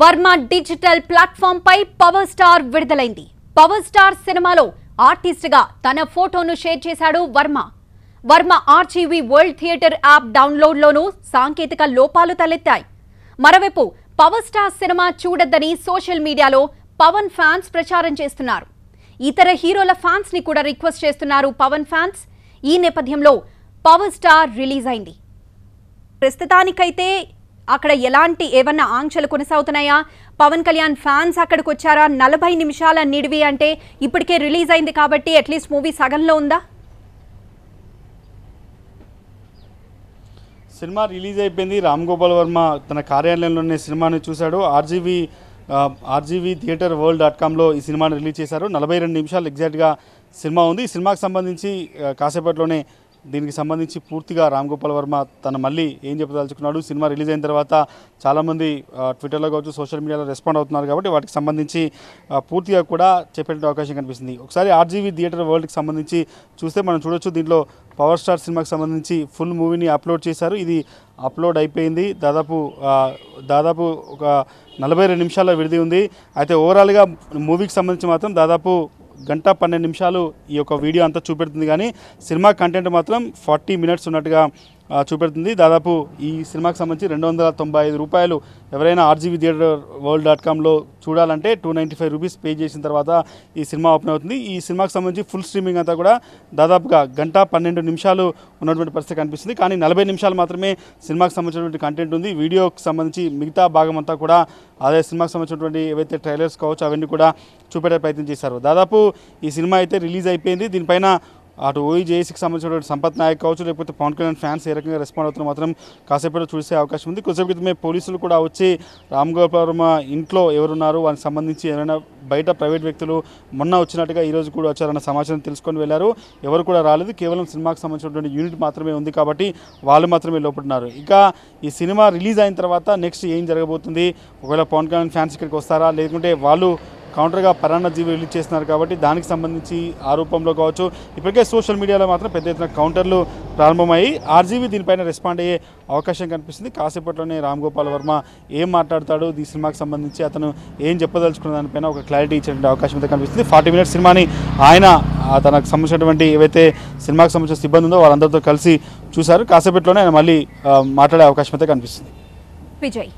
Varma digital platform పై power star విడుదలైంది power star సినిమాలో ఆర్టిస్ట్ గా తన ఫోటోను షేర్ చేశాడు Varma Varma RGV world theatre app డౌన్లోడ్లోనూ సాంకేతిక లోపాలు తలెత్తాయి మరోవైపు పవర్ స్టార్ సినిమా చూడొద్దని సోషల్ మీడియాలో పవన్ ఫ్యాన్స్ ప్రచారం చేస్తున్నారు ఇతర హీరోల ఫ్యాన్స్ ని కూడా రిక్వెస్ట్ చేస్తున్నారు పవన్ ఫ్యాన్స్ ఈ నేపథ్యంలో పవర్ స్టార్ రిలీజ్ అయింది ప్రస్తుతానికైతే అక్కడ ఎలాంటి ఏమన్నా ఆంక్షలు కొనసాగుతున్నాయా పవన్ కళ్యాణ్ ఫ్యాన్స్ అక్కడికి వచ్చారా నలభై నిమిషాల నిడివి అంటే ఇప్పటికే రిలీజ్ అయింది కాబట్టి అట్లీస్ట్ మూవీ సగంలో ఉందా సినిమా రిలీజ్ అయిపోయింది రామ్ గోపాల్ వర్మ తన కార్యాలయంలోనే సినిమాని చూశాడు RGV RGV theatre world dot కామ్లో ఈ సినిమాని రిలీజ్ చేశారు నలభై రెండు నిమిషాలు ఎగ్జాక్ట్గా సినిమా ఉంది ఈ సినిమాకి సంబంధించి కాసేపట్లోనే దీనికి సంబంధించి పూర్తిగా రామ్ గోపాల్ వర్మ తన మళ్ళీ ఏం చెప్పదలుచుకున్నాడు సినిమా రిలీజ్ అయిన తర్వాత చాలామంది ట్విట్టర్లో కావచ్చు సోషల్ మీడియాలో రెస్పాండ్ అవుతున్నారు కాబట్టి వాటికి సంబంధించి పూర్తిగా కూడా చెప్పేట అవకాశం కనిపిస్తుంది ఒకసారి ఆర్జీవీ థియేటర్ వరల్డ్కి సంబంధించి చూస్తే మనం చూడొచ్చు దీంట్లో పవర్ స్టార్ సినిమాకి సంబంధించి ఫుల్ మూవీని అప్లోడ్ చేశారు ఇది అప్లోడ్ అయిపోయింది దాదాపు దాదాపు ఒక నలభై రెండు నిమిషాల్లో విడిది ఉంది అయితే ఓవరాల్గా మూవీకి సంబంధించి మాత్రం దాదాపు గంట పన్నెండు నిమిషాలు ఈ యొక్క వీడియో అంతా చూపెడుతుంది కానీ సినిమా కంటెంట్ మాత్రం ఫార్టీ మినిట్స్ ఉన్నట్టుగా చూపెడుతుంది దాదాపు ఈ సినిమాకి సంబంధించి రెండు వందల తొంభై ఐదు రూపాయలు ఎవరైనా ఆర్జీవీ థియేటర్ వరల్డ్ డాట్ కామ్లో చూడాలంటే two ninety five rupees pay చేసిన తర్వాత ఈ సినిమా ఓపెన్ అవుతుంది ఈ సినిమాకి సంబంధించి ఫుల్ స్ట్రీమింగ్ అంతా కూడా దాదాపుగా గంట పన్నెండు నిమిషాలు ఉన్నటువంటి పరిస్థితి కనిపిస్తుంది కానీ నలభై నిమిషాలు మాత్రమే సినిమాకి సంబంధించినటువంటి కంటెంట్ ఉంది వీడియోకి సంబంధించి మిగతా భాగం అంతా కూడా అదే సినిమాకి సంబంధించినటువంటి ఏవైతే ట్రైలర్స్ కావచ్చు అవన్నీ కూడా చూపెట్టే ప్రయత్నం చేశారు దాదాపు ఈ సినిమా అయితే రిలీజ్ అయిపోయింది దీనిపైన అటు ఓయి జేఏసీకి e సంబంధించిన సంపత్ నాయక్ కావచ్చు లేకపోతే పవన్ కళ్యాణ్ ఫ్యాన్స్ ఏ రకంగా రెస్పాండ్ అవుతున్న మాత్రం కాసేపట్లో చూసే అవకాశం ఉంది కొద్దిసేపు క్రితమే పోలీసులు కూడా వచ్చి రామ్ గోపాల్ వర్మ ఇంట్లో ఎవరున్నారు వారికి సంబంధించి ఏమైనా బయట ప్రైవేట్ వ్యక్తులు మొన్న వచ్చినట్టుగా ఈరోజు కూడా వచ్చారన్న సమాచారం తెలుసుకొని వెళ్ళారు ఎవరు కూడా రాలేదు కేవలం సినిమాకు సంబంధించినటువంటి యూనిట్ మాత్రమే ఉంది కాబట్టి వాళ్ళు మాత్రమే లోపడున్నారు ఇక ఈ సినిమా రిలీజ్ అయిన తర్వాత నెక్స్ట్ ఏం జరగబోతుంది ఒకవేళ పవన్ కళ్యాణ్ ఫ్యాన్స్ ఇక్కడికి వస్తారా లేకుంటే వాళ్ళు కౌంటర్గా జీవి రిలీజ్ చేస్తున్నారు కాబట్టి దానికి సంబంధించి ఆరోపణలో కావచ్చు ఇప్పటికే సోషల్ మీడియాలో మాత్రం పెద్ద ఎత్తున కౌంటర్లు ప్రారంభమయ్యి ఆర్జీవీ దీనిపైన రెస్పాండ్ అయ్యే అవకాశం కనిపిస్తుంది కాసేపట్లోనే రామ్ గోపాల్ వర్మ ఏం మాట్లాడతాడు ఈ సినిమాకి సంబంధించి అతను ఏం చెప్పదలుచుకున్న దానిపైన ఒక క్లారిటీ ఇచ్చే అవకాశం అయితే కనిపిస్తుంది ఫార్టీ మినిట్స్ సినిమాని ఆయన తనకు సంబంధించినటువంటి ఏవైతే సినిమాకి సంబంధించిన సిబ్బంది ఉందో వాళ్ళందరితో కలిసి చూశారు కాసేపట్లోనే ఆయన మళ్ళీ మాట్లాడే అవకాశం అయితే కనిపిస్తుంది విజయ్